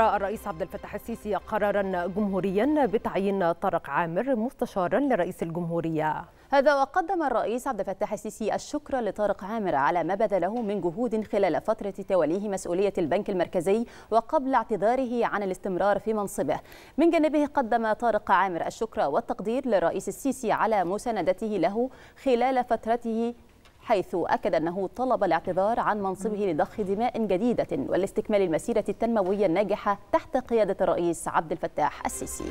أصدر الرئيس عبد الفتاح السيسي قرارا جمهوريا بتعيين طارق عامر مستشارا لرئيس الجمهورية هذا وقدم الرئيس عبد الفتاح السيسي الشكر لطارق عامر على ما بذله من جهود خلال فترة توليه مسؤولية البنك المركزي وقبل اعتذاره عن الاستمرار في منصبه من جانبه قدم طارق عامر الشكر والتقدير للرئيس السيسي على مساندته له خلال فترته حيث أكد أنه طلب الاعتذار عن منصبه لضخ دماء جديدة والاستكمال المسيرة التنموية الناجحة تحت قيادة الرئيس عبد الفتاح السيسي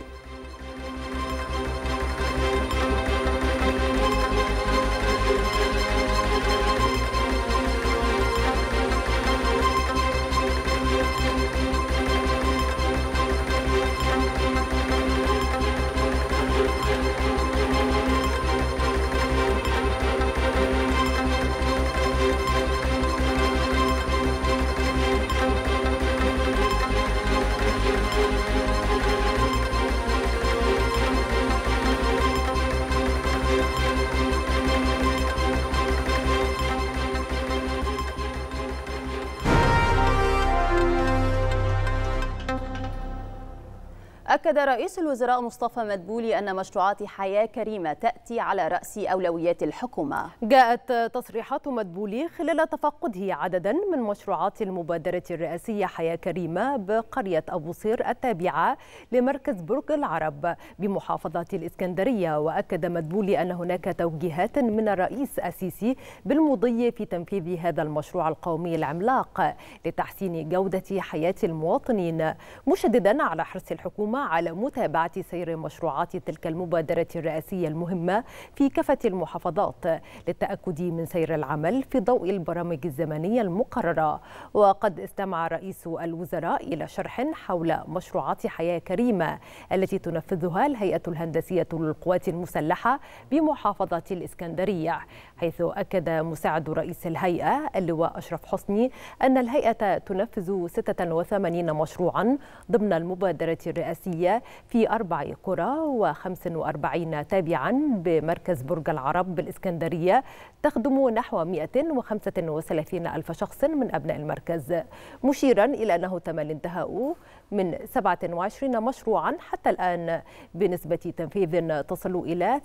أكد رئيس الوزراء مصطفى مدبولي أن مشروعات حياة كريمة تأتي على رأس أولويات الحكومة جاءت تصريحات مدبولي خلال تفقده عددا من مشروعات المبادرة الرئاسية حياة كريمة بقرية أبو صير التابعة لمركز برج العرب بمحافظة الإسكندرية وأكد مدبولي أن هناك توجيهات من الرئيس السيسي بالمضي في تنفيذ هذا المشروع القومي العملاق لتحسين جودة حياة المواطنين مشددا على حرص الحكومة على متابعة سير مشروعات تلك المبادرة الرئاسية المهمة في كافة المحافظات للتأكد من سير العمل في ضوء البرامج الزمنية المقررة وقد استمع رئيس الوزراء إلى شرح حول مشروعات حياة كريمة التي تنفذها الهيئة الهندسية للقوات المسلحة بمحافظة الإسكندرية حيث أكد مساعد رئيس الهيئة اللواء أشرف حسني أن الهيئة تنفذ 86 مشروعا ضمن المبادرة الرئاسية في أربع قرى و45 تابعا بمركز برج العرب بالإسكندرية تخدم نحو 135 ألف شخص من أبناء المركز مشيرا إلى أنه تم الانتهاء من 27 مشروعا حتى الآن بنسبة تنفيذ تصل إلى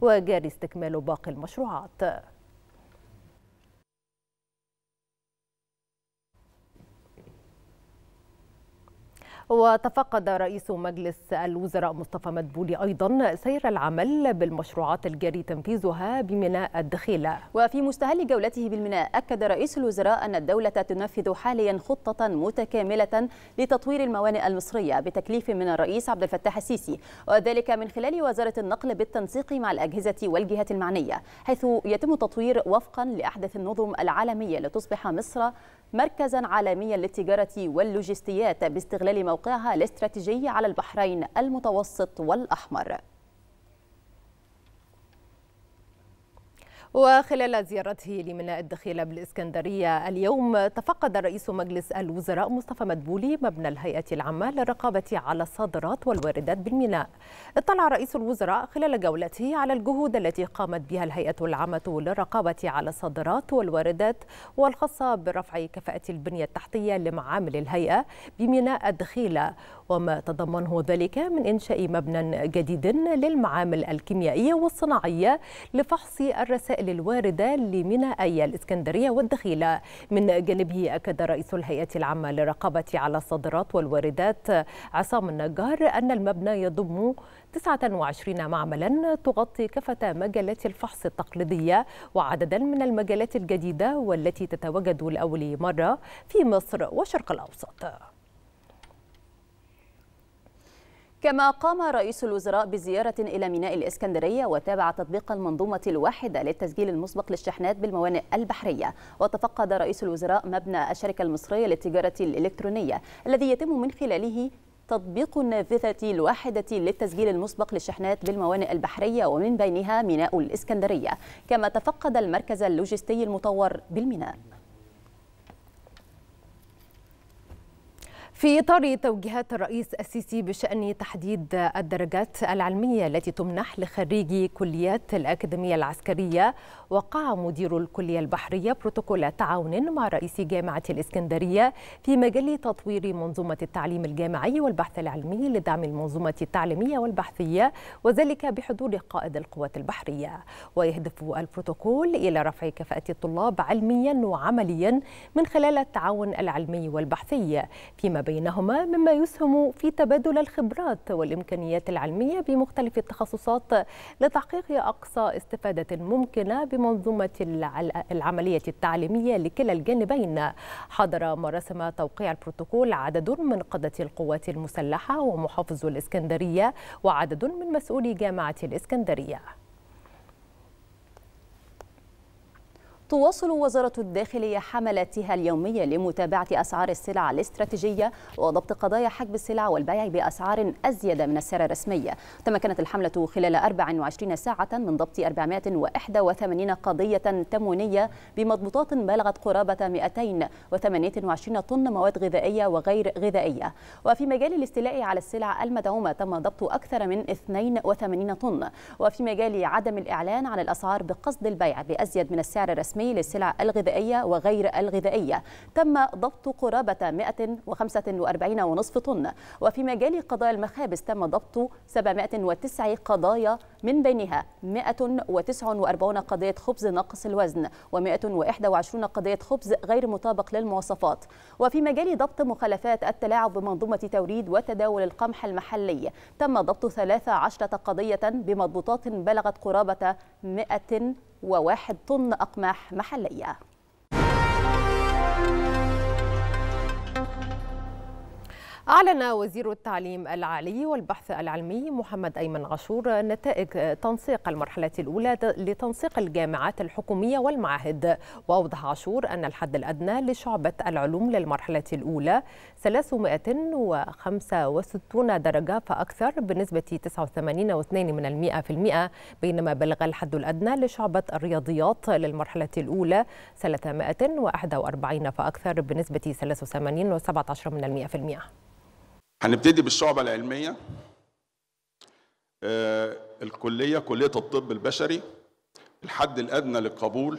68% وجاري استكمال باقي المشروعات وتفقد رئيس مجلس الوزراء مصطفى مدبولي أيضا سير العمل بالمشروعات الجاري تنفيذها بميناء الدخيلة وفي مستهل جولته بالميناء أكد رئيس الوزراء أن الدولة تنفذ حاليا خطة متكاملة لتطوير الموانئ المصرية بتكليف من الرئيس عبد الفتاح السيسي وذلك من خلال وزارة النقل بالتنسيق مع الأجهزة والجهات المعنية حيث يتم التطوير وفقا لأحدث النظم العالمية لتصبح مصر مركزا عالميا للتجارة واللوجستيات باستغلال موقعها الاستراتيجي على البحرين المتوسط والأحمر وخلال زيارته لميناء الدخيلة بالإسكندرية اليوم تفقد رئيس مجلس الوزراء مصطفى مدبولي مبنى الهيئة العامة للرقابة على الصادرات والواردات بالميناء اطلع رئيس الوزراء خلال جولته على الجهود التي قامت بها الهيئة العامة للرقابة على الصادرات والواردات والخاصة برفع كفاءة البنية التحتية لمعامل الهيئة بميناء الدخيلة وما تضمنه ذلك من إنشاء مبنى جديد للمعامل الكيميائية والصناعية لفحص الرسائل الوسائل الواردة لميناء أي الإسكندرية والدخيلة من جانبه أكد رئيس الهيئة العامة للرقابة على الصادرات والواردات عصام النجار أن المبنى يضم 29 معملا تغطي كافة مجالات الفحص التقليدية وعددا من المجالات الجديدة والتي تتواجد لأول مرة في مصر والشرق الأوسط كما قام رئيس الوزراء بزيارة إلى ميناء الإسكندرية وتابع تطبيق المنظومة الواحدة للتسجيل المسبق للشحنات بالموانئ البحرية وتفقد رئيس الوزراء مبنى الشركة المصرية للتجارة الإلكترونية الذي يتم من خلاله تطبيق النافذة الواحدة للتسجيل المسبق للشحنات بالموانئ البحرية ومن بينها ميناء الإسكندرية كما تفقد المركز اللوجستي المطور بالميناء في إطار توجيهات الرئيس السيسي بشأن تحديد الدرجات العلمية التي تمنح لخريجي كليات الأكاديمية العسكرية وقع مدير الكلية البحرية بروتوكول تعاون مع رئيس جامعة الإسكندرية في مجال تطوير منظومة التعليم الجامعي والبحث العلمي لدعم المنظومة التعليمية والبحثية وذلك بحضور قائد القوات البحرية ويهدف البروتوكول إلى رفع كفاءة الطلاب علميا وعمليا من خلال التعاون العلمي والبحثي فيما بين بينهما مما يسهم في تبادل الخبرات والإمكانيات العلمية بمختلف التخصصات لتحقيق أقصى استفادة ممكنة بمنظومة العملية التعليمية لكلا الجانبين حضر مراسم توقيع البروتوكول عدد من قادة القوات المسلحة ومحافظ الإسكندرية وعدد من مسؤولي جامعة الإسكندرية تواصل وزارة الداخلية حملاتها اليومية لمتابعة أسعار السلع الاستراتيجية وضبط قضايا حجب السلع والبيع بأسعار أزيد من السعر الرسمي تمكنت الحملة خلال 24 ساعة من ضبط 481 قضية تموينية بمضبوطات بلغت قرابة 228 طن مواد غذائية وغير غذائية وفي مجال الاستيلاء على السلع المدعومة تم ضبط أكثر من 82 طن وفي مجال عدم الإعلان عن الأسعار بقصد البيع بأزيد من السعر الرسمي الرسمي للسلع الغذائية وغير الغذائية تم ضبط قرابة 145.5 طن وفي مجال قضايا المخابز تم ضبط 709 قضايا من بينها 149 قضية خبز ناقص الوزن و121 قضية خبز غير مطابق للمواصفات وفي مجال ضبط مخالفات التلاعب بمنظومة توريد وتداول القمح المحلي تم ضبط 13 قضية بمضبوطات بلغت قرابة 101 طن أقماح محلية أعلن وزير التعليم العالي والبحث العلمي محمد أيمن غشور نتائج تنسيق المرحلة الأولى لتنسيق الجامعات الحكومية والمعاهد وأوضح عاشور أن الحد الأدنى لشعبة العلوم للمرحلة الأولى 365 درجة فأكثر بنسبة 89.2% بينما بلغ الحد الأدنى لشعبة الرياضيات للمرحلة الأولى 341 فأكثر بنسبة 83.17% هنبتدي بالشعبة العلمية آه، الكلية كلية الطب البشري الحد الأدنى للقبول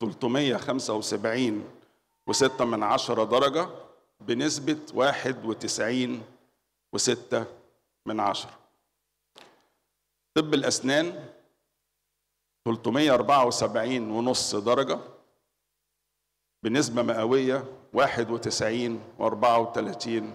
375 وستة من عشرة درجة بنسبة واحد وتسعين وستة من عشرة طب الأسنان 374 ونص درجة بنسبة مئوية واحد وتسعين واربعة وتلاتين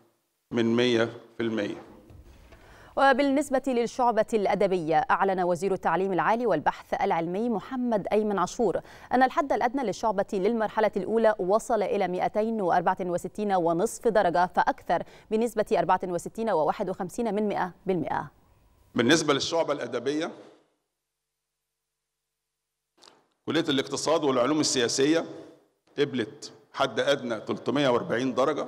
من 100% وبالنسبة للشعبة الأدبية أعلن وزير التعليم العالي والبحث العلمي محمد أيمن عاشور أن الحد الأدنى للشعبة للمرحلة الأولى وصل إلى 264 ونصف درجة فأكثر بنسبة 64 و51 من 100 بالمئة بالنسبة للشعبة الأدبية كلية الاقتصاد والعلوم السياسية قبلت حد أدنى 340 درجة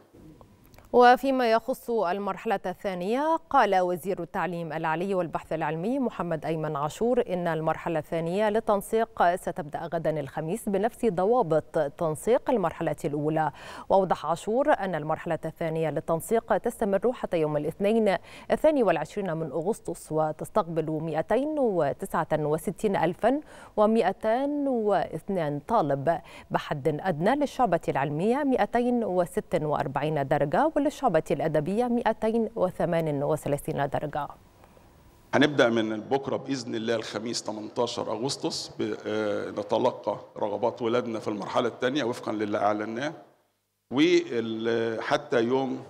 وفيما يخص المرحلة الثانية قال وزير التعليم العلي والبحث العلمي محمد أيمن عاشور إن المرحلة الثانية للتنسيق ستبدأ غدا الخميس بنفس ضوابط تنسيق المرحلة الأولى وأوضح عاشور أن المرحلة الثانية للتنسيق تستمر حتى يوم الاثنين الثاني والعشرين من أغسطس وتستقبل 269202 طالب بحد أدنى للشعبة العلمية 246 درجة كل الشعبة الأدبية 238 درجة هنبدأ من بكرة بإذن الله الخميس 18 أغسطس آه، نتلقى رغبات ولادنا في المرحلة الثانية وفقا للي أعلناه وحتى يوم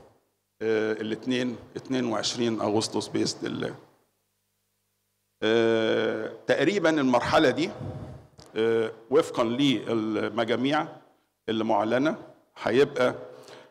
آه، الاثنين 22 أغسطس بإذن الله آه، تقريبا المرحلة دي وفقا للمجاميع اللي معلنة هيبقى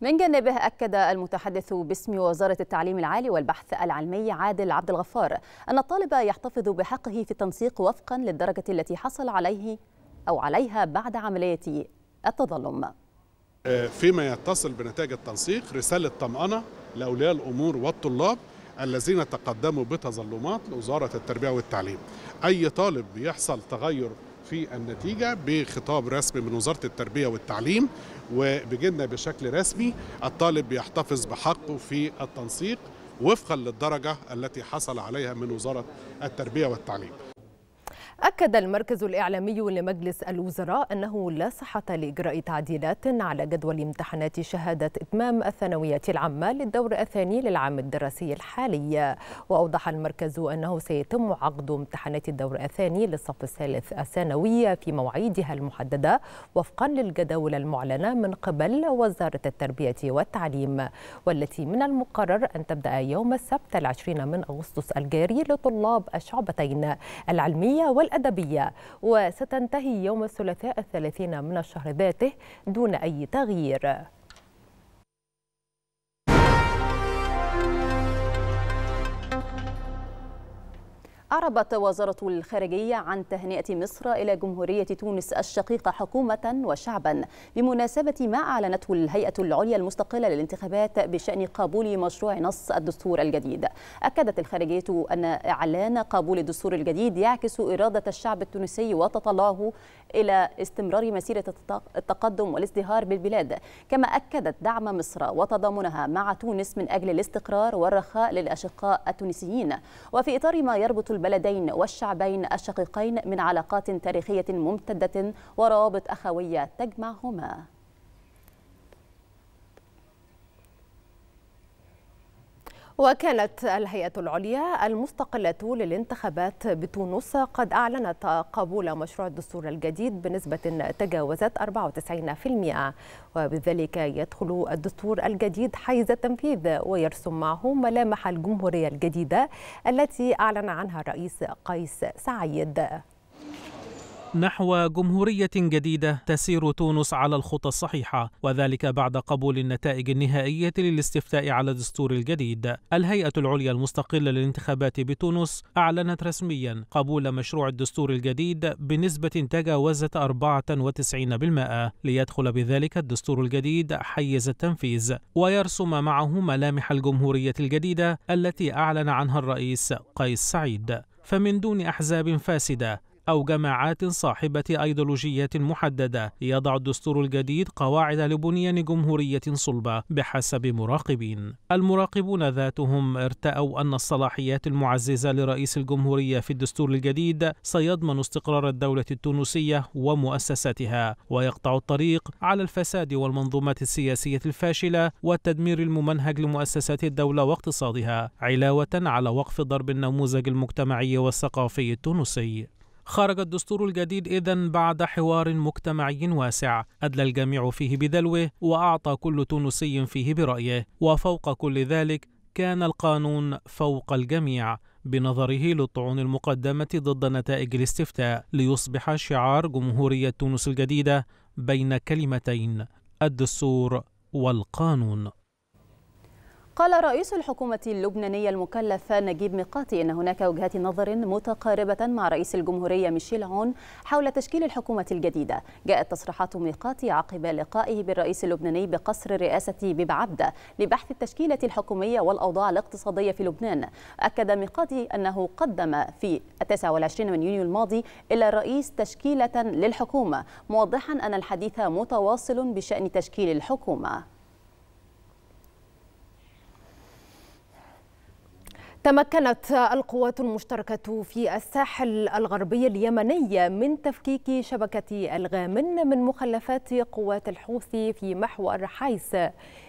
من جانبه أكد المتحدث باسم وزارة التعليم العالي والبحث العلمي عادل عبد الغفار أن الطالب يحتفظ بحقه في التنسيق وفقا للدرجة التي حصل عليه أو عليها بعد عملية التظلم آه، فيما يتصل بنتائج التنسيق رسالة طمأنة لأولياء الأمور والطلاب الذين تقدموا بتظلمات لوزارة التربية والتعليم أي طالب بيحصل تغير في النتيجة بخطاب رسمي من وزارة التربية والتعليم وبجدنا بشكل رسمي الطالب يحتفظ بحقه في التنسيق وفقا للدرجة التي حصل عليها من وزارة التربية والتعليم أكد المركز الإعلامي لمجلس الوزراء أنه لا صحة لإجراء تعديلات على جدول امتحانات شهادة إتمام الثانوية العامة للدور الثاني للعام الدراسي الحالي وأوضح المركز أنه سيتم عقد امتحانات الدور الثاني للصف الثالث الثانوي في مواعيدها المحددة وفقا للجداول المعلنة من قبل وزارة التربية والتعليم والتي من المقرر أن تبدأ يوم السبت العشرين من أغسطس الجاري لطلاب الشعبتين العلمية وال الأدبية وستنتهي يوم الثلاثاء الثلاثين من الشهر ذاته دون أي تغيير أعربت وزارة الخارجية عن تهنئة مصر إلى جمهورية تونس الشقيقة حكومة وشعبا بمناسبة ما أعلنته الهيئة العليا المستقلة للانتخابات بشأن قبول مشروع نص الدستور الجديد أكدت الخارجية أن إعلان قبول الدستور الجديد يعكس إرادة الشعب التونسي وتطلعه إلى استمرار مسيرة التقدم والازدهار بالبلاد كما أكدت دعم مصر وتضامنها مع تونس من أجل الاستقرار والرخاء للأشقاء التونسيين وفي إطار ما يربط البلدين والشعبين الشقيقين من علاقات تاريخية ممتدة وروابط أخوية تجمعهما وكانت الهيئة العليا المستقلة للانتخابات بتونس قد أعلنت قبول مشروع الدستور الجديد بنسبة تجاوزت 94% وبذلك يدخل الدستور الجديد حيز التنفيذ ويرسم معه ملامح الجمهورية الجديدة التي أعلن عنها الرئيس قيس سعيد نحو جمهورية جديدة تسير تونس على الخطى الصحيحة وذلك بعد قبول النتائج النهائية للاستفتاء على الدستور الجديد. الهيئة العليا المستقلة للانتخابات بتونس أعلنت رسميا قبول مشروع الدستور الجديد بنسبة تجاوزت 94% ليدخل بذلك الدستور الجديد حيز التنفيذ ويرسم معه ملامح الجمهورية الجديدة التي أعلن عنها الرئيس قيس سعيد. فمن دون أحزاب فاسدة أو جماعات صاحبة أيديولوجيات محددة يضع الدستور الجديد قواعد لبنيان جمهورية صلبة بحسب مراقبين المراقبون ذاتهم ارتأوا أن الصلاحيات المعززة لرئيس الجمهورية في الدستور الجديد سيضمن استقرار الدولة التونسية ومؤسساتها ويقطع الطريق على الفساد والمنظومات السياسية الفاشلة والتدمير الممنهج لمؤسسات الدولة واقتصادها علاوة على وقف ضرب النموذج المجتمعي والثقافي التونسي خرج الدستور الجديد إذا بعد حوار مجتمعي واسع أدلى الجميع فيه بدلوه وأعطى كل تونسي فيه برأيه وفوق كل ذلك كان القانون فوق الجميع بنظره للطعون المقدمة ضد نتائج الاستفتاء ليصبح شعار جمهورية تونس الجديدة بين كلمتين الدستور والقانون قال رئيس الحكومة اللبنانية المكلف نجيب ميقاتي إن هناك وجهات نظر متقاربة مع رئيس الجمهورية ميشيل عون حول تشكيل الحكومة الجديدة جاءت تصريحات ميقاتي عقب لقائه بالرئيس اللبناني بقصر رئاسة بيب عبده لبحث التشكيلة الحكومية والأوضاع الاقتصادية في لبنان أكد ميقاتي أنه قدم في 29 من يونيو الماضي إلى الرئيس تشكيلة للحكومة موضحا أن الحديث متواصل بشأن تشكيل الحكومة تمكنت القوات المشتركة في الساحل الغربي اليمني من تفكيك شبكة الغامن من مخلفات قوات الحوثي في محور حيس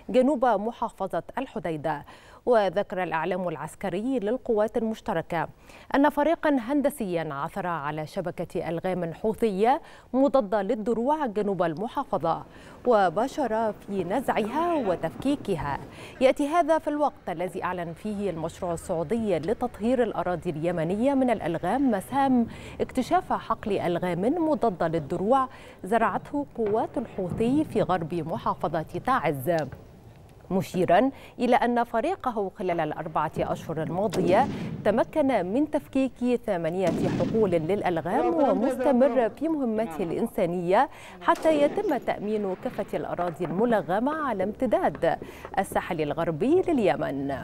جنوب محافظة الحديدة وذكر الإعلام العسكري للقوات المشتركة أن فريقا هندسيا عثر على شبكة ألغام حوثية مضادة للدروع جنوب المحافظة وبشر في نزعها وتفكيكها يأتي هذا في الوقت الذي أعلن فيه المشروع السعودي لتطهير الأراضي اليمنية من الألغام مسام اكتشاف حقل ألغام مضادة للدروع زرعته قوات الحوثي في غرب محافظة تعز مشيرا إلى أن فريقه خلال الأربعة أشهر الماضية تمكن من تفكيك ثمانية حقول للألغام ومستمر في مهمته الإنسانية حتى يتم تأمين كافة الأراضي الملغمة على امتداد الساحل الغربي لليمن.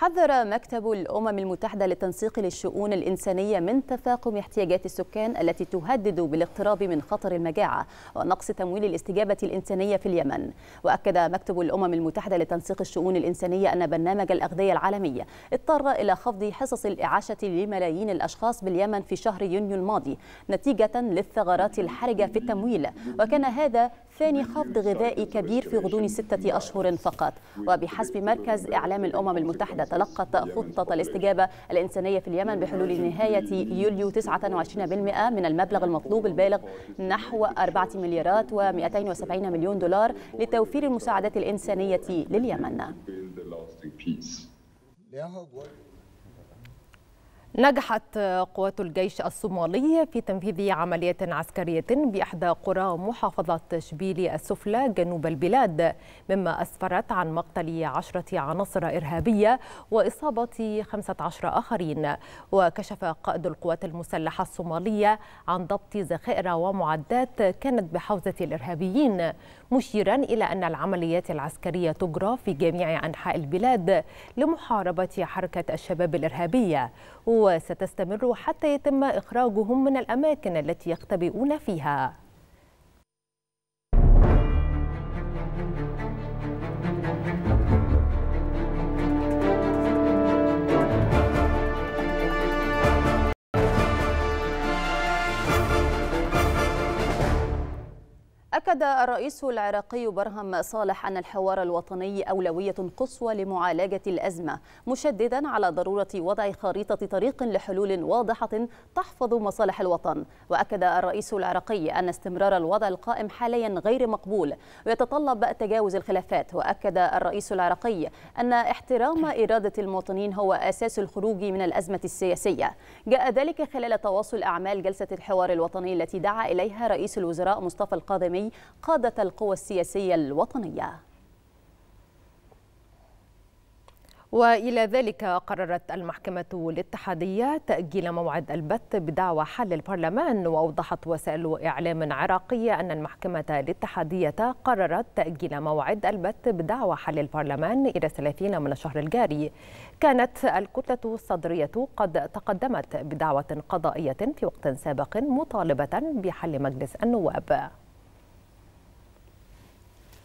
حذر مكتب الأمم المتحدة للتنسيق للشؤون الإنسانية من تفاقم احتياجات السكان التي تهدد بالاقتراب من خطر المجاعة ونقص تمويل الاستجابة الإنسانية في اليمن وأكد مكتب الأمم المتحدة لتنسيق الشؤون الإنسانية أن برنامج الأغذية العالمي اضطر إلى خفض حصص الإعاشة لملايين الأشخاص باليمن في شهر يونيو الماضي نتيجة للثغرات الحرجة في التمويل وكان هذا ثاني خفض غذائي كبير في غضون ستة أشهر فقط وبحسب مركز إعلام الأمم المتحدة تتلقت خطة الاستجابة الإنسانية في اليمن بحلول نهاية يوليو 29% من المبلغ المطلوب البالغ نحو 4 مليارات و270 مليون دولار لتوفير المساعدات الإنسانية لليمن. نجحت قوات الجيش الصومالي في تنفيذ عملية عسكرية بإحدى قرى محافظة شبيلي السفلى جنوب البلاد مما أسفرت عن مقتل عشرة عناصر إرهابية وإصابة 15 آخرين وكشف قائد القوات المسلحة الصومالية عن ضبط ذخائر ومعدات كانت بحوزة الإرهابيين مشيرا إلى أن العمليات العسكرية تجرى في جميع أنحاء البلاد لمحاربة حركة الشباب الإرهابية وستستمر حتى يتم إخراجهم من الأماكن التي يختبئون فيها أكد الرئيس العراقي برهم صالح أن الحوار الوطني أولوية قصوى لمعالجة الأزمة مشددا على ضرورة وضع خريطة طريق لحلول واضحة تحفظ مصالح الوطن وأكد الرئيس العراقي أن استمرار الوضع القائم حاليا غير مقبول ويتطلب تجاوز الخلافات وأكد الرئيس العراقي أن احترام إرادة المواطنين هو أساس الخروج من الأزمة السياسية جاء ذلك خلال تواصل أعمال جلسة الحوار الوطني التي دعا إليها رئيس الوزراء مصطفى القادمي قادة القوى السياسية الوطنية والى ذلك قررت المحكمه الاتحاديه تاجيل موعد البث بدعوى حل البرلمان واوضحت وسائل اعلام عراقيه ان المحكمه الاتحاديه قررت تاجيل موعد البث بدعوى حل البرلمان الى 30 من الشهر الجاري كانت الكتله الصدريه قد تقدمت بدعوه قضائيه في وقت سابق مطالبه بحل مجلس النواب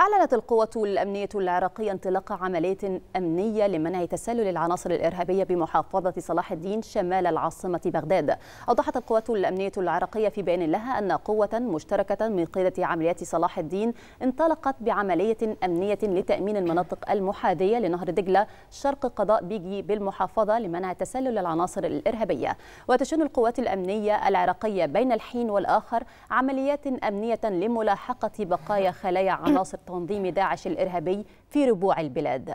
أعلنت القوة الأمنية العراقية انطلاق عمليات أمنية لمنع تسلل العناصر الإرهابية بمحافظة صلاح الدين شمال العاصمة بغداد أوضحت القوة الأمنية العراقية في بيان لها أن قوة مشتركة من قيادة عمليات صلاح الدين انطلقت بعملية أمنية لتأمين المناطق المحادية لنهر دجلة شرق قضاء بيجي بالمحافظة لمنع تسلل العناصر الإرهابية وتشن القوات الأمنية العراقية بين الحين والآخر عمليات أمنية لملاحقة بقايا خلايا عناصر تنظيم داعش الإرهابي في ربوع البلاد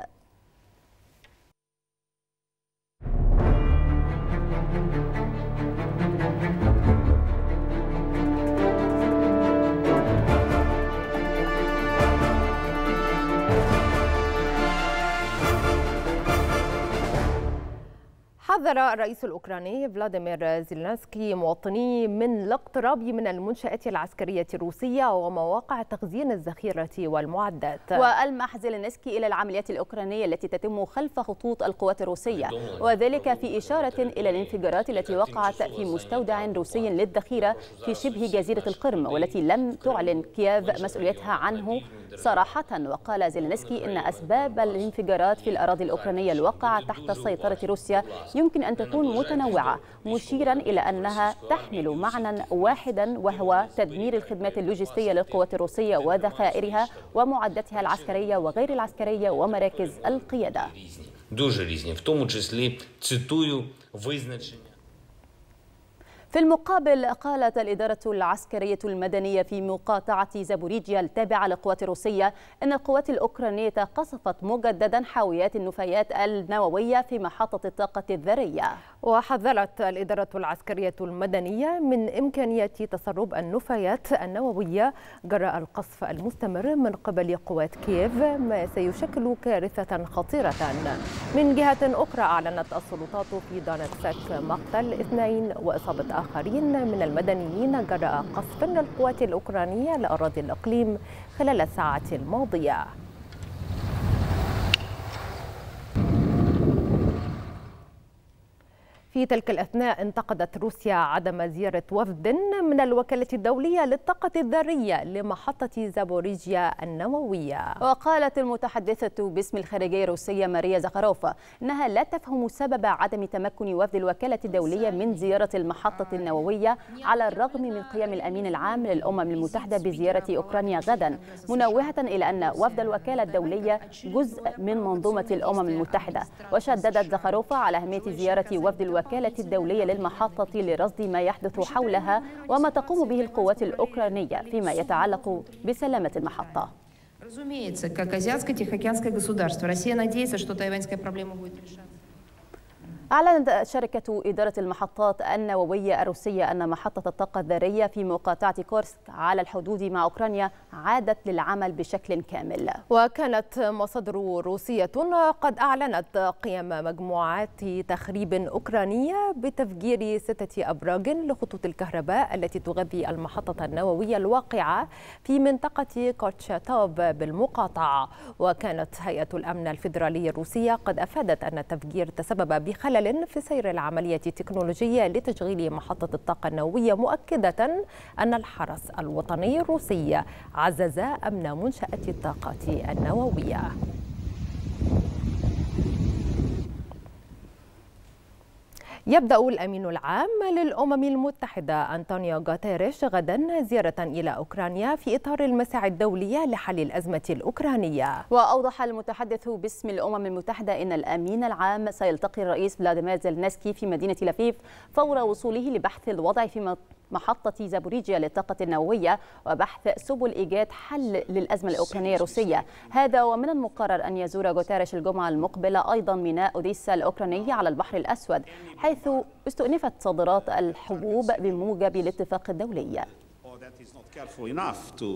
حذر الرئيس الأوكراني فلاديمير زيلنسكي مواطنيه من الاقتراب من المنشآت العسكرية الروسية ومواقع تخزين الذخيرة والمعدات وألمح زيلنسكي إلى العمليات الأوكرانية التي تتم خلف خطوط القوات الروسية وذلك في إشارة إلى الانفجارات التي وقعت في مستودع روسي للذخيرة في شبه جزيرة القرم والتي لم تعلن كييف مسؤوليتها عنه صراحة وقال زيلنسكي إن أسباب الانفجارات في الأراضي الأوكرانية الواقعة تحت سيطرة روسيا يمكن أن تكون متنوعة مشيرا إلى أنها تحمل معنى واحدا وهو تدمير الخدمات اللوجستية للقوات الروسية وذخائرها ومعداتها العسكرية وغير العسكرية ومراكز القيادة. цитую في المقابل قالت الإدارة العسكرية المدنية في مقاطعة زابوريجيا التابعة للقوات الروسية أن القوات الأوكرانية قصفت مجددا حاويات النفايات النووية في محطة الطاقة الذرية وحذرت الإدارة العسكرية المدنية من إمكانية تسرب النفايات النووية جراء القصف المستمر من قبل قوات كييف ما سيشكل كارثة خطيرة من جهة أخرى أعلنت السلطات في دانتسك مقتل اثنين وإصابة آخر آخرين من المدنيين جراء قصف للقوات الأوكرانية لأراضي الإقليم خلال الساعات الماضية في تلك الأثناء انتقدت روسيا عدم زيارة وفد من الوكالة الدولية للطاقة الذرية لمحطة زابوريجيا النووية وقالت المتحدثة باسم الخارجية الروسية ماريا زخاروفا أنها لا تفهم سبب عدم تمكن وفد الوكالة الدولية من زيارة المحطة النووية على الرغم من قيام الأمين العام للأمم المتحدة بزيارة أوكرانيا غدا منوهة إلى أن وفد الوكالة الدولية جزء من منظومة الأمم المتحدة وشددت زخاروفا على أهمية زيارة وفد الوكالة الوكالة الدولية للمحطة لرصد ما يحدث حولها وما تقوم به القوات الأوكرانية فيما يتعلق بسلامة المحطة Разумеется, как азиатско-тихоокеанское государство, Россия надеется, что тайваньская проблема будет решаться. أعلنت شركة إدارة المحطات النووية الروسية أن محطة الطاقة الذرية في مقاطعة كورسك على الحدود مع أوكرانيا عادت للعمل بشكل كامل وكانت مصادر روسية قد أعلنت قيام مجموعات تخريب أوكرانية بتفجير ستة أبراج لخطوط الكهرباء التي تغذي المحطة النووية الواقعة في منطقة كوتشاتوب بالمقاطعة وكانت هيئة الأمن الفيدرالية الروسية قد أفادت أن التفجير تسبب بخلل خلل في سير العملية التكنولوجية لتشغيل محطة الطاقة النووية مؤكدة أن الحرس الوطني الروسي عزز أمن منشأة الطاقة النووية يبدأ الأمين العام للأمم المتحدة أنطونيو غوتيريش غدا زيارة إلى أوكرانيا في إطار المساعي الدولية لحل الأزمة الأوكرانية وأوضح المتحدث باسم الأمم المتحدة أن الأمين العام سيلتقي الرئيس فلاديمير زيلنسكي في مدينة لفيف فور وصوله لبحث الوضع في محطة زابوريجيا للطاقة النووية وبحث سبل إيجاد حل للأزمة الأوكرانية الروسية هذا ومن المقرر أن يزور غوتاريش الجمعة المقبلة أيضا ميناء أوديسا الأوكرانية على البحر الأسود حيث استؤنفت صادرات الحبوب بموجب الاتفاق الدولي oh, uh,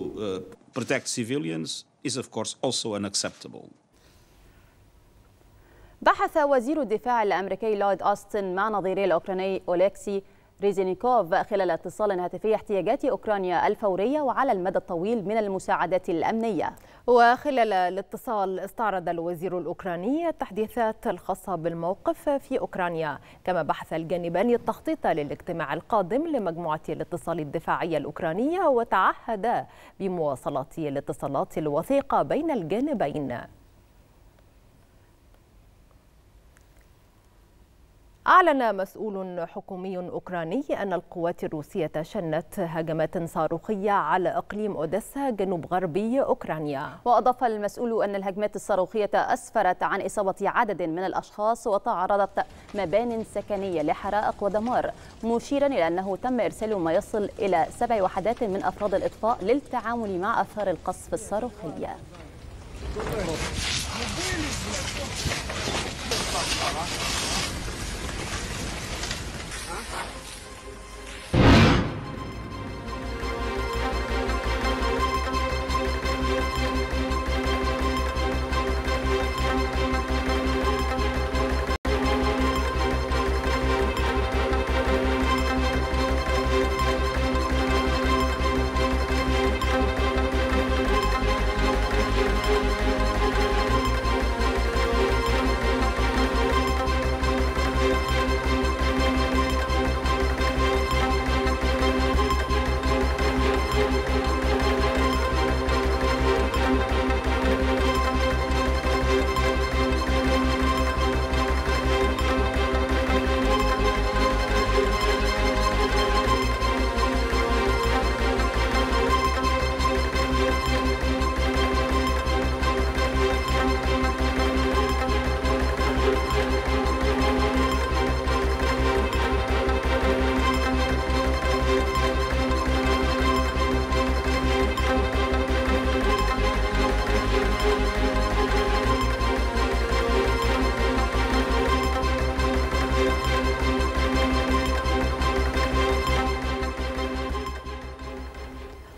بحث وزير الدفاع الأمريكي لويد أوستن مع نظيره الأوكراني أوليكسي ريزينيكوف خلال اتصال هاتفي احتياجات أوكرانيا الفورية وعلى المدى الطويل من المساعدات الأمنية وخلال الاتصال استعرض الوزير الأوكراني التحديثات الخاصة بالموقف في أوكرانيا كما بحث الجانبان التخطيط للاجتماع القادم لمجموعة الاتصال الدفاعية الأوكرانية وتعهد بمواصلة الاتصالات الوثيقة بين الجانبين أعلن مسؤول حكومي أوكراني أن القوات الروسية شنت هجمات صاروخية على إقليم أوديسا جنوب غربي أوكرانيا وأضاف المسؤول أن الهجمات الصاروخية أسفرت عن إصابة عدد من الأشخاص وتعرضت مبان سكنية لحرائق ودمار مشيرا إلى أنه تم إرسال ما يصل إلى سبع وحدات من أفراد الإطفاء للتعامل مع آثار القصف الصاروخي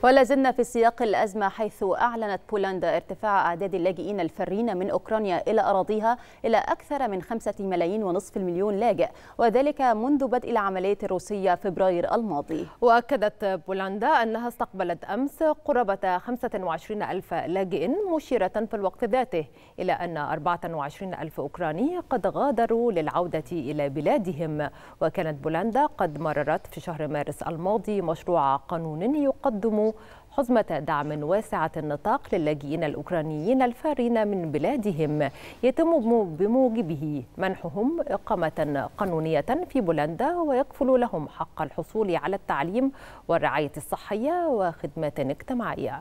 ولا زلنا في سياق الأزمة حيث أعلنت بولندا ارتفاع أعداد اللاجئين الفارين من أوكرانيا إلى أراضيها إلى أكثر من خمسة ملايين ونصف المليون لاجئ وذلك منذ بدء العملية الروسية فبراير الماضي وأكدت بولندا أنها استقبلت أمس قرابة 25 ألف لاجئ مشيرة في الوقت ذاته إلى أن 24 ألف أوكراني قد غادروا للعودة إلى بلادهم وكانت بولندا قد مررت في شهر مارس الماضي مشروع قانون يقدم حزمة دعم واسعة النطاق للاجئين الأوكرانيين الفارين من بلادهم يتم بموجبه منحهم إقامة قانونية في بولندا ويكفل لهم حق الحصول على التعليم والرعاية الصحية وخدمات اجتماعية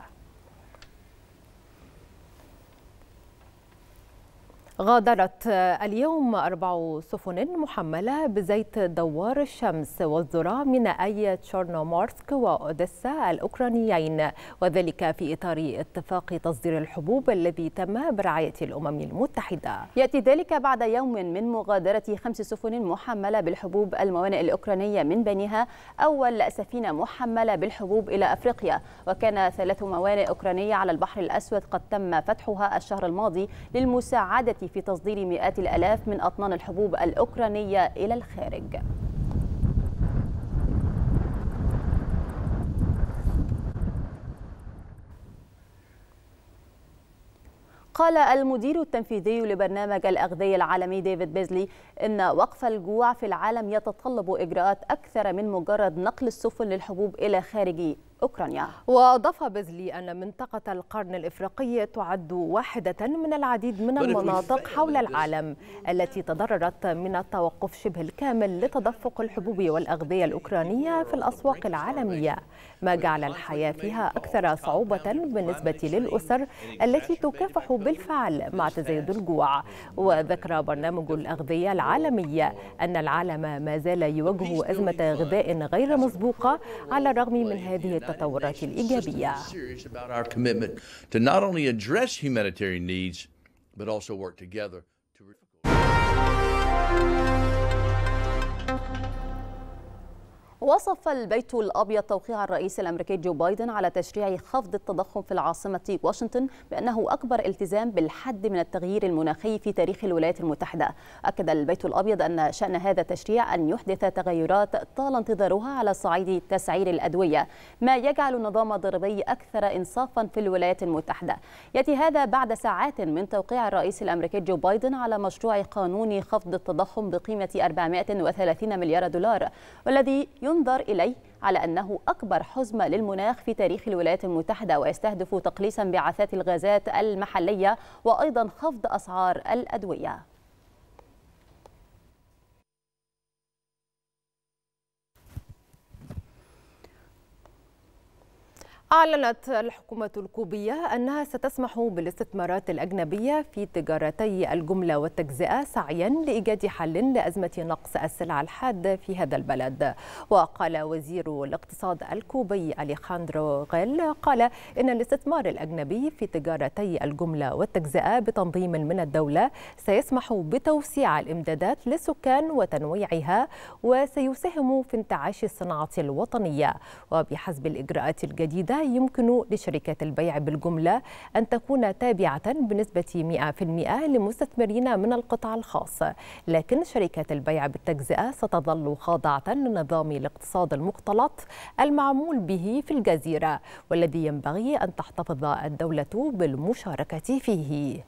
غادرت اليوم أربع سفن محملة بزيت دوار الشمس والذرة من أي تشورنومورسك وأوديسا الأوكرانيين وذلك في إطار اتفاق تصدير الحبوب الذي تم برعاية الأمم المتحدة يأتي ذلك بعد يوم من مغادرة خمس سفن محملة بالحبوب الموانئ الأوكرانية من بينها أول سفينة محملة بالحبوب إلى أفريقيا وكان ثلاث موانئ أوكرانية على البحر الأسود قد تم فتحها الشهر الماضي للمساعدة في تصدير مئات الألاف من أطنان الحبوب الأوكرانية إلى الخارج قال المدير التنفيذي لبرنامج الأغذية العالمي ديفيد بيزلي إن وقف الجوع في العالم يتطلب إجراءات أكثر من مجرد نقل السفن للحبوب إلى خارجي أوكرانيا وأضاف بزلي أن منطقة القرن الإفريقي تعد واحدة من العديد من المناطق حول العالم التي تضررت من التوقف شبه الكامل لتدفق الحبوب والأغذية الأوكرانية في الأسواق العالمية ما جعل الحياة فيها أكثر صعوبة بالنسبة للأسر التي تكافح بالفعل مع تزايد الجوع وذكر برنامج الأغذية العالمية أن العالم ما زال يواجه أزمة غذاء غير مسبوقة على الرغم من هذه serious about our commitment to not only address humanitarian needs, but also work together. وصف البيت الأبيض توقيع الرئيس الأمريكي جو بايدن على تشريع خفض التضخم في العاصمة واشنطن بأنه أكبر التزام بالحد من التغيير المناخي في تاريخ الولايات المتحدة أكد البيت الأبيض أن شأن هذا التشريع أن يحدث تغيرات طال انتظارها على صعيد تسعير الأدوية ما يجعل النظام الضريبي أكثر إنصافا في الولايات المتحدة يأتي هذا بعد ساعات من توقيع الرئيس الأمريكي جو بايدن على مشروع قانون خفض التضخم بقيمة 430 مليار دولار والذي ينظر إليه على أنه أكبر حزمة للمناخ في تاريخ الولايات المتحدة ويستهدف تقليص انبعاثات الغازات المحلية وأيضا خفض أسعار الأدوية أعلنت الحكومة الكوبية أنها ستسمح بالاستثمارات الأجنبية في تجارتي الجملة والتجزئة سعيا لإيجاد حل لأزمة نقص السلع الحادة في هذا البلد وقال وزير الاقتصاد الكوبي أليخاندرو غيل قال إن الاستثمار الأجنبي في تجارتي الجملة والتجزئة بتنظيم من الدولة سيسمح بتوسيع الإمدادات للسكان وتنويعها وسيساهم في انتعاش الصناعة الوطنية وبحسب الإجراءات الجديدة يمكن لشركات البيع بالجملة أن تكون تابعة بنسبة 100% لمستثمرين من القطاع الخاص لكن شركات البيع بالتجزئة ستظل خاضعة لنظام الاقتصاد المختلط المعمول به في الجزيرة والذي ينبغي أن تحتفظ الدولة بالمشاركة فيه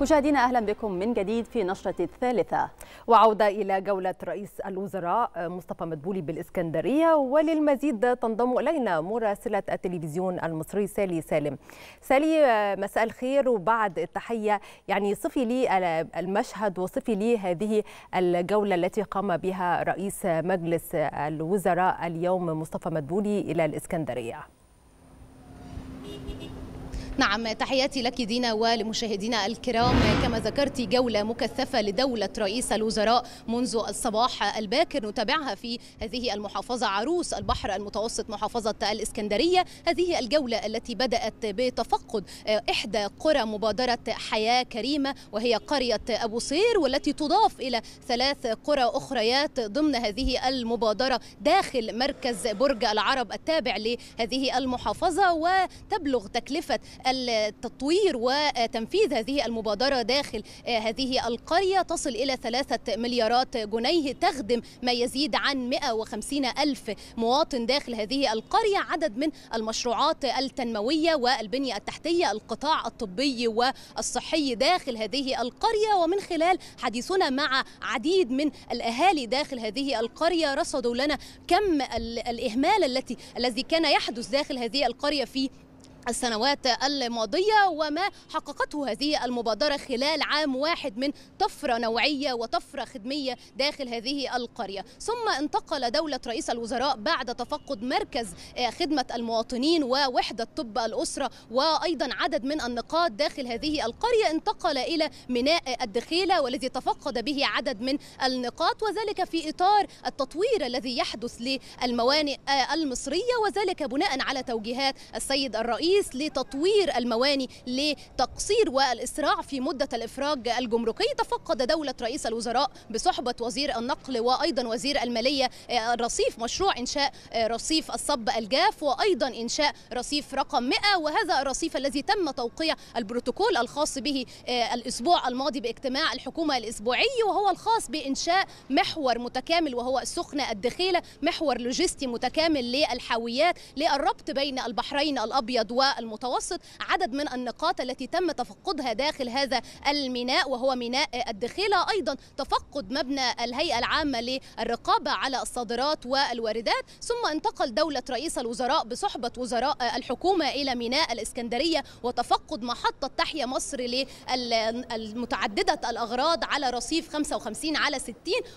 مشاهدينا اهلا بكم من جديد في نشرة الثالثة وعودة الى جولة رئيس الوزراء آه، مصطفى مدبولي بالاسكندرية وللمزيد تنضم الينا مراسلة التلفزيون المصري سالي سالم. سالي آه، مساء الخير وبعد التحية يعني صفي لي آه، المشهد وصفي لي هذه الجولة التي قام بها رئيس مجلس الوزراء اليوم مصطفى مدبولي الى الاسكندرية. نعم تحياتي لك دينا ولمشاهدينا الكرام كما ذكرت جولة مكثفة لدولة رئيس الوزراء منذ الصباح الباكر نتابعها في هذه المحافظة عروس البحر المتوسط محافظة الإسكندرية هذه الجولة التي بدأت بتفقد إحدى قرى مبادرة حياة كريمة وهي قرية أبو صير والتي تضاف إلى ثلاث قرى أخريات ضمن هذه المبادرة داخل مركز برج العرب التابع لهذه المحافظة وتبلغ تكلفة التطوير وتنفيذ هذه المبادرة داخل آه، هذه القرية تصل إلى ثلاثة مليارات جنيه تخدم ما يزيد عن 150 ألف مواطن داخل هذه القرية عدد من المشروعات التنموية والبنية التحتية القطاع الطبي والصحي داخل هذه القرية ومن خلال حديثنا مع عديد من الأهالي داخل هذه القرية رصدوا لنا كم الإهمال التي الذي كان يحدث داخل هذه القرية في السنوات الماضية وما حققته هذه المبادرة خلال عام واحد من طفرة نوعية وطفرة خدمية داخل هذه القرية ثم انتقل دولة رئيس الوزراء بعد تفقد مركز آه، خدمة المواطنين ووحدة طب الأسرة وأيضا عدد من النقاط داخل هذه القرية انتقل إلى ميناء الدخيلة والذي تفقد به عدد من النقاط وذلك في إطار التطوير الذي يحدث للموانئ آه، المصرية وذلك بناء على توجيهات السيد الرئيس الرئيس لتطوير المواني لتقصير والإسراع في مدة الإفراج الجمركي تفقد دولة رئيس الوزراء بصحبة وزير النقل وأيضا وزير المالية الرصيف آه، مشروع إنشاء آه، رصيف الصب الجاف وأيضا إنشاء رصيف رقم 100 وهذا الرصيف الذي تم توقيع البروتوكول الخاص به آه، الأسبوع الماضي باجتماع الحكومة الأسبوعي وهو الخاص بإنشاء محور متكامل وهو السخنة الدخيلة محور لوجستي متكامل للحاويات للربط بين البحرين الأبيض والمتوسط عدد من النقاط التي تم تفقدها داخل هذا الميناء وهو ميناء الدخيلة أيضا تفقد مبنى الهيئة العامة للرقابة على الصادرات والواردات ثم انتقل دولة رئيس الوزراء بصحبة وزراء الحكومة إلى ميناء الإسكندرية وتفقد محطة تحيا مصر للمتعددة الأغراض على رصيف 55 على 60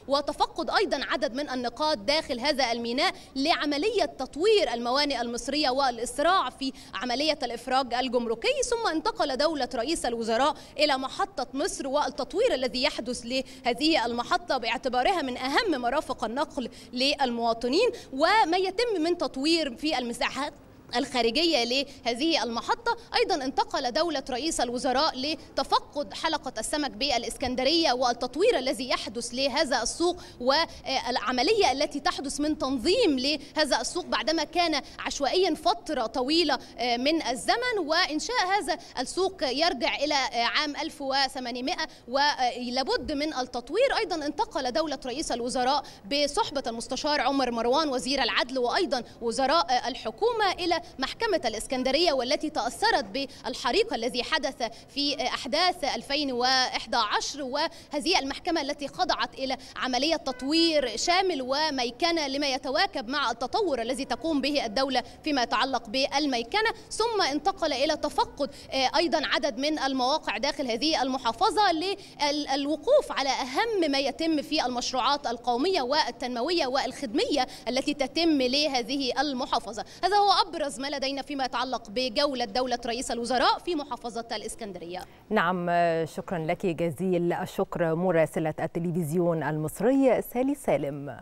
وتفقد أيضا عدد من النقاط داخل هذا الميناء لعملية تطوير الموانئ المصرية والإسراع في عملية عملية الإفراج الجمركي ثم انتقل دولة رئيس الوزراء إلى محطة مصر والتطوير الذي يحدث لهذه المحطة باعتبارها من أهم مرافق النقل للمواطنين وما يتم من تطوير في المساحات الخارجية لهذه المحطة أيضا انتقل دولة رئيس الوزراء لتفقد حلقة السمك بالإسكندرية والتطوير الذي يحدث لهذا السوق والعملية التي تحدث من تنظيم لهذا السوق بعدما كان عشوائيا فترة طويلة من الزمن وإنشاء هذا السوق يرجع إلى عام 1800 ولابد من التطوير أيضا انتقل دولة رئيس الوزراء بصحبة المستشار عمر مروان وزير العدل وأيضا وزراء الحكومة إلى محكمة الإسكندرية والتي تأثرت بالحريق الذي حدث في أحداث 2011 وهذه المحكمة التي خضعت إلى عملية تطوير شامل وميكنة لما يتواكب مع التطور الذي تقوم به الدولة فيما يتعلق بالميكنة ثم انتقل إلى تفقد آه، أيضا عدد من المواقع داخل هذه المحافظة للوقوف على أهم ما يتم في المشروعات القومية والتنموية والخدمية التي تتم لهذه المحافظة هذا هو أبرز أبرز ما لدينا فيما يتعلق بجولة دولة رئيس الوزراء في محافظة الإسكندرية نعم شكرا لك جزيل الشكر مراسلة التلفزيون المصري سالي سالم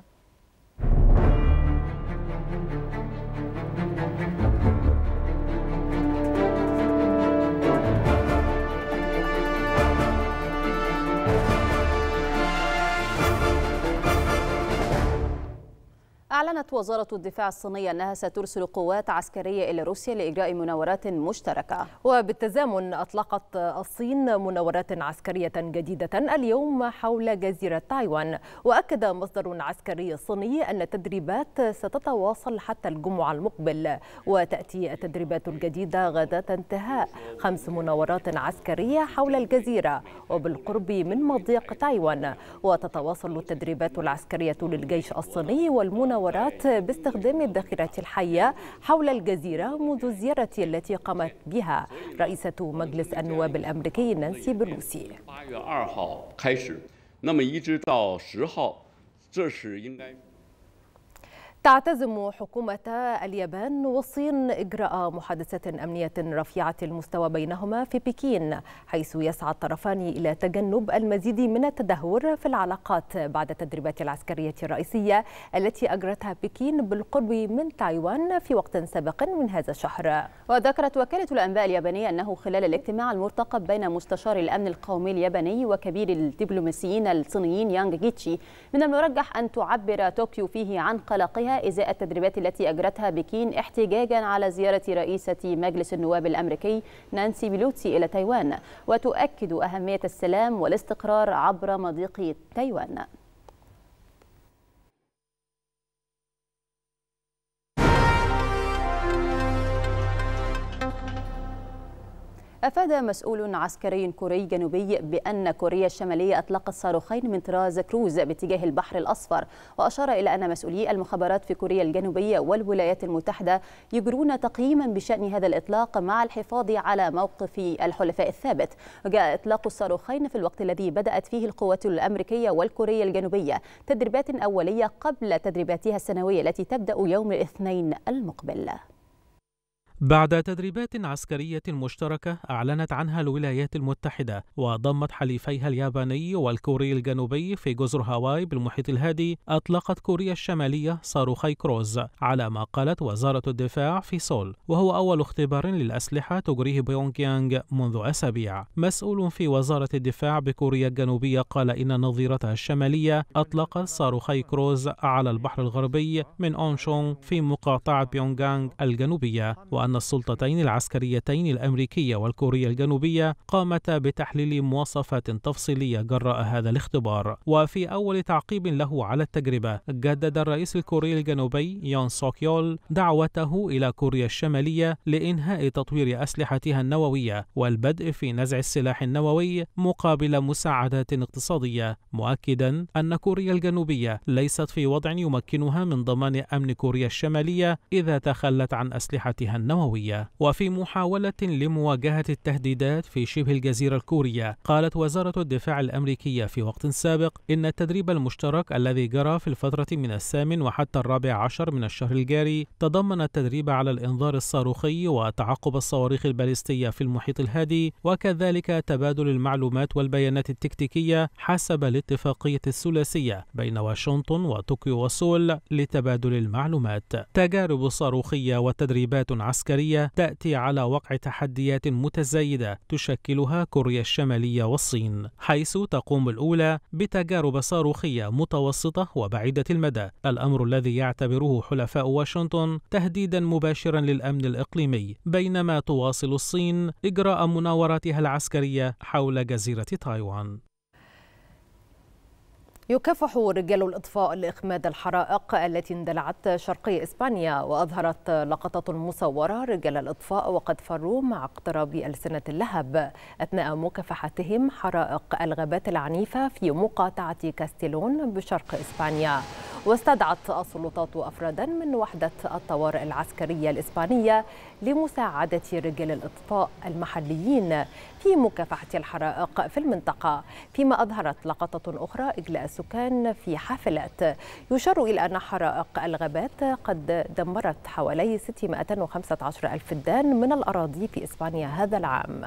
أعلنت وزارة الدفاع الصينية أنها سترسل قوات عسكرية إلى روسيا لإجراء مناورات مشتركة وبالتزامن أطلقت الصين مناورات عسكرية جديدة اليوم حول جزيرة تايوان وأكد مصدر عسكري صيني أن التدريبات ستتواصل حتى الجمعة المقبل وتأتي التدريبات الجديدة غدا انتهاء خمس مناورات عسكرية حول الجزيرة وبالقرب من مضيق تايوان وتتواصل التدريبات العسكرية للجيش الصيني والمناورات المناورات باستخدام الذخيرات الحية حول الجزيرة منذ الزيارة التي قامت بها رئيسة مجلس النواب الأمريكي نانسي بلوسي تعتزم حكومة اليابان والصين إجراء محادثة أمنية رفيعة المستوى بينهما في بكين حيث يسعى الطرفان إلى تجنب المزيد من التدهور في العلاقات بعد التدريبات العسكرية الرئيسية التي أجرتها بكين بالقرب من تايوان في وقت سابق من هذا الشهر وذكرت وكالة الأنباء اليابانية أنه خلال الاجتماع المرتقب بين مستشار الأمن القومي الياباني وكبير الدبلوماسيين الصينيين يانغ جيتشي من المرجح أن تعبر طوكيو فيه عن قلقها إزاء التدريبات التي أجرتها بكين احتجاجا على زيارة رئيسة مجلس النواب الأمريكي نانسي بيلوتسي إلى تايوان وتؤكد أهمية السلام والاستقرار عبر مضيق تايوان أفاد مسؤول عسكري كوري جنوبي بأن كوريا الشمالية أطلقت صاروخين من طراز كروز باتجاه البحر الأصفر وأشار إلى أن مسؤولي المخابرات في كوريا الجنوبية والولايات المتحدة يجرون تقييما بشأن هذا الإطلاق مع الحفاظ على موقف الحلفاء الثابت وجاء إطلاق الصاروخين في الوقت الذي بدأت فيه القوات الأمريكية والكورية الجنوبية تدريبات أولية قبل تدريباتها السنوية التي تبدأ يوم الاثنين المقبل بعد تدريبات عسكرية مشتركة أعلنت عنها الولايات المتحدة وضمت حليفيها الياباني والكوري الجنوبي في جزر هاواي بالمحيط الهادي أطلقت كوريا الشمالية صاروخي كروز على ما قالت وزارة الدفاع في سول وهو أول اختبار للأسلحة تجريه بيونغ يانغ منذ أسابيع مسؤول في وزارة الدفاع بكوريا الجنوبية قال إن نظيرتها الشمالية أطلقت صاروخي كروز على البحر الغربي من أونشونغ في مقاطعة بيونغ الجنوبية وأن أن السلطتين العسكريتين الأمريكية والكورية الجنوبية قامتا بتحليل مواصفات تفصيلية جراء هذا الاختبار وفي أول تعقيب له على التجربة جدد الرئيس الكوري الجنوبي يون سوك يول دعوته إلى كوريا الشمالية لإنهاء تطوير أسلحتها النووية والبدء في نزع السلاح النووي مقابل مساعدات اقتصادية مؤكدا أن كوريا الجنوبية ليست في وضع يمكنها من ضمان أمن كوريا الشمالية إذا تخلت عن أسلحتها النووية النووية وفي محاولة لمواجهة التهديدات في شبه الجزيرة الكورية قالت وزارة الدفاع الأمريكية في وقت سابق إن التدريب المشترك الذي جرى في الفترة من الثامن وحتى الرابع عشر من الشهر الجاري تضمن التدريب على الإنذار الصاروخي وتعقب الصواريخ البالستية في المحيط الهادي وكذلك تبادل المعلومات والبيانات التكتيكية حسب الاتفاقية الثلاثية بين واشنطن وطوكيو وسول لتبادل المعلومات تجارب صاروخية وتدريبات عسكرية العسكرية تأتي على وقع تحديات متزايدة تشكلها كوريا الشمالية والصين، حيث تقوم الأولى بتجارب صاروخية متوسطة وبعيدة المدى، الأمر الذي يعتبره حلفاء واشنطن تهديدا مباشرا للأمن الإقليمي، بينما تواصل الصين إجراء مناوراتها العسكرية حول جزيرة تايوان. يكافح رجال الإطفاء لإخماد الحرائق التي اندلعت شرقي إسبانيا وأظهرت لقطات مصورة رجال الإطفاء وقد فروا مع اقتراب ألسنة اللهب أثناء مكافحتهم حرائق الغابات العنيفة في مقاطعة كاستيلون بشرق إسبانيا واستدعت السلطات أفرادا من وحدة الطوارئ العسكرية الإسبانية لمساعدة رجال الإطفاء المحليين في مكافحة الحرائق في المنطقة فيما أظهرت لقطة أخرى إجلاء السكان في حافلات يشار إلى أن حرائق الغابات قد دمرت حوالي 615 ألف فدان من الأراضي في إسبانيا هذا العام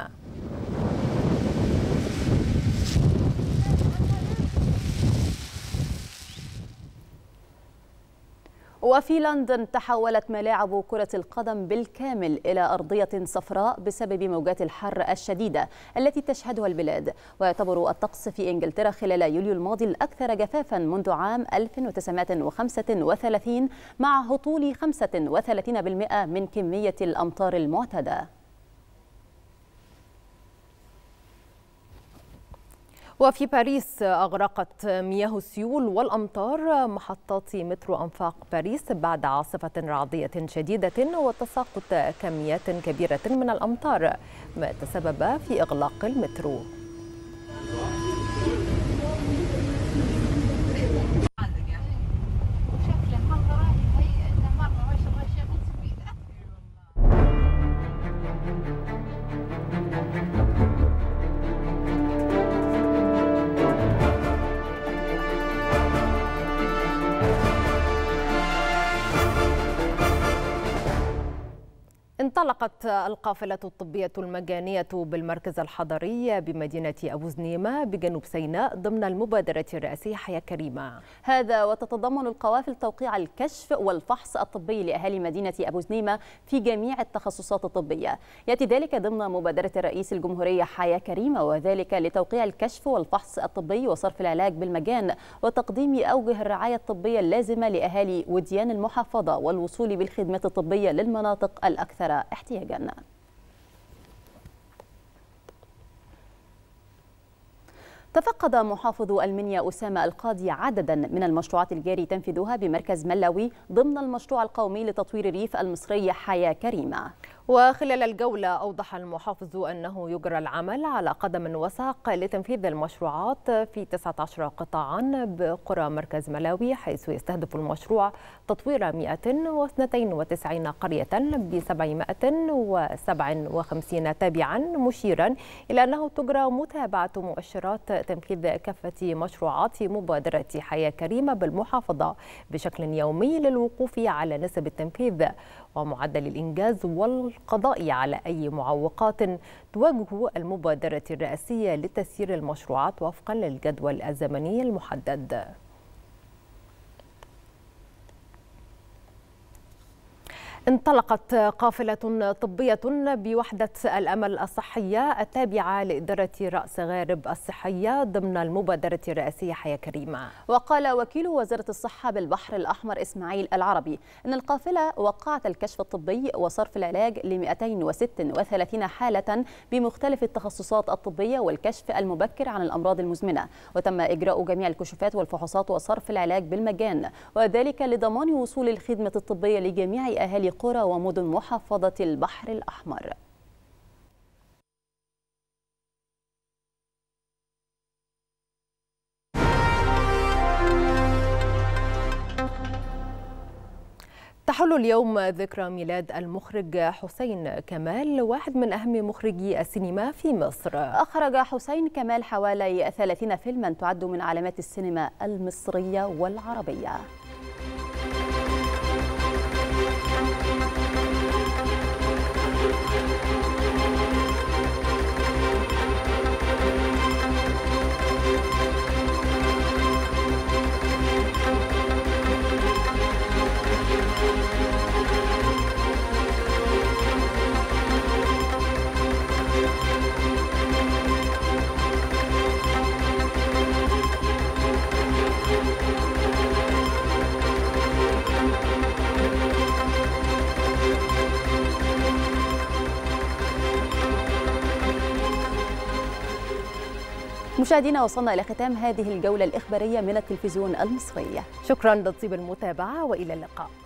وفي لندن تحولت ملاعب كرة القدم بالكامل إلى أرضية صفراء بسبب موجات الحر الشديدة التي تشهدها البلاد ويعتبر الطقس في إنجلترا خلال يوليو الماضي الأكثر جفافا منذ عام 1935 مع هطول 35% من كمية الأمطار المعتدة وفي باريس أغرقت مياه السيول والأمطار محطات مترو أنفاق باريس بعد عاصفة رعدية شديدة وتساقط كميات كبيرة من الأمطار ما تسبب في إغلاق المترو انطلقت القافلة الطبية المجانية بالمركز الحضري بمدينة أبو زنيمة بجنوب سيناء ضمن المبادرة الرئاسية حياة كريمة هذا وتتضمن القوافل توقيع الكشف والفحص الطبي لأهالي مدينة أبو زنيمة في جميع التخصصات الطبية يأتي ذلك ضمن مبادرة رئيس الجمهورية حياة كريمة وذلك لتوقيع الكشف والفحص الطبي وصرف العلاج بالمجان وتقديم أوجه الرعاية الطبية اللازمة لأهالي وديان المحافظة والوصول بالخدمات الطبية للمناطق الأكثر احتياجنا تفقد محافظ المنيا أسامة القاضي عددا من المشروعات الجاري تنفيذها بمركز ملاوي ضمن المشروع القومي لتطوير الريف المصري حياة كريمة وخلال الجولة أوضح المحافظ أنه يجرى العمل على قدم وساق لتنفيذ المشروعات في 19 قطاعا بقرى مركز ملاوي حيث يستهدف المشروع تطوير 192 قرية ب 757 تابعا مشيرا إلى أنه تجرى متابعة مؤشرات تنفيذ كافة مشروعات مبادرة حياة كريمة بالمحافظة بشكل يومي للوقوف على نسب التنفيذ ومعدل الإنجاز والقضاء على أي معوقات تواجه المبادرة الرئاسية لتسيير المشروعات وفقا للجدول الزمني المحدد انطلقت قافلة طبية بوحدة الأمل الصحية التابعة لإدارة رأس غارب الصحية ضمن المبادرة الرئاسية حياة كريمة وقال وكيل وزارة الصحة بالبحر الأحمر إسماعيل العربي أن القافلة وقعت الكشف الطبي وصرف العلاج ل 236 حالة بمختلف التخصصات الطبية والكشف المبكر عن الأمراض المزمنة وتم إجراء جميع الكشوفات والفحوصات وصرف العلاج بالمجان وذلك لضمان وصول الخدمة الطبية لجميع أهالي قرى ومدن محافظة البحر الأحمر تحل اليوم ذكرى ميلاد المخرج حسين كمال واحد من أهم مخرجي السينما في مصر أخرج حسين كمال حوالي 30 فيلما تعد من علامات السينما المصرية والعربية مشاهدينا وصلنا إلى ختام هذه الجولة الإخبارية من التلفزيون المصري شكرا لطيب المتابعة وإلى اللقاء